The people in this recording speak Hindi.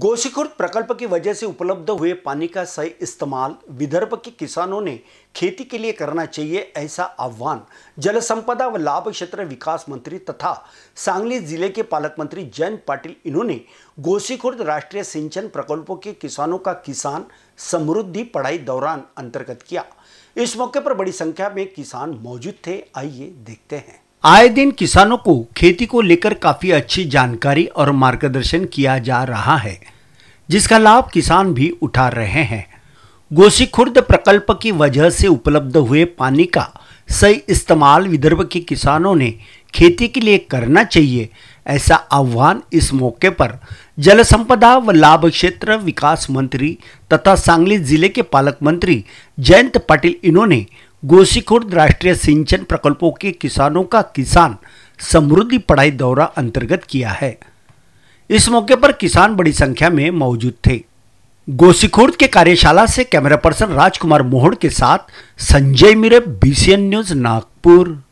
गोशीखुर्द प्रकल्प की वजह से उपलब्ध हुए पानी का सही इस्तेमाल विदर्भ के किसानों ने खेती के लिए करना चाहिए ऐसा आह्वान जल संपदा व लाभ क्षेत्र विकास मंत्री तथा सांगली जिले के पालक मंत्री जयंत पाटिल इन्होंने गोशीखुर्द राष्ट्रीय सिंचन प्रकल्पों के किसानों का किसान समृद्धि पढ़ाई दौरान अंतर्गत किया इस मौके पर बड़ी संख्या में किसान मौजूद थे आइए देखते हैं आए दिन किसानों को खेती को लेकर काफ़ी अच्छी जानकारी और मार्गदर्शन किया जा रहा है जिसका लाभ किसान भी उठा रहे हैं खुर्द प्रकल्प की वजह से उपलब्ध हुए पानी का सही इस्तेमाल विदर्भ के किसानों ने खेती के लिए करना चाहिए ऐसा आह्वान इस मौके पर जल संपदा व लाभ क्षेत्र विकास मंत्री तथा सांगली जिले के पालक मंत्री जयंत पाटिल इन्होंने गोसीखुर्द राष्ट्रीय सिंचन प्रकल्पों के किसानों का किसान समृद्धि पढ़ाई दौरा अंतर्गत किया है इस मौके पर किसान बड़ी संख्या में मौजूद थे गोसीखुर्द के कार्यशाला से कैमरा पर्सन राजकुमार मोहड़ के साथ संजय मिरे बीसीएन न्यूज नागपुर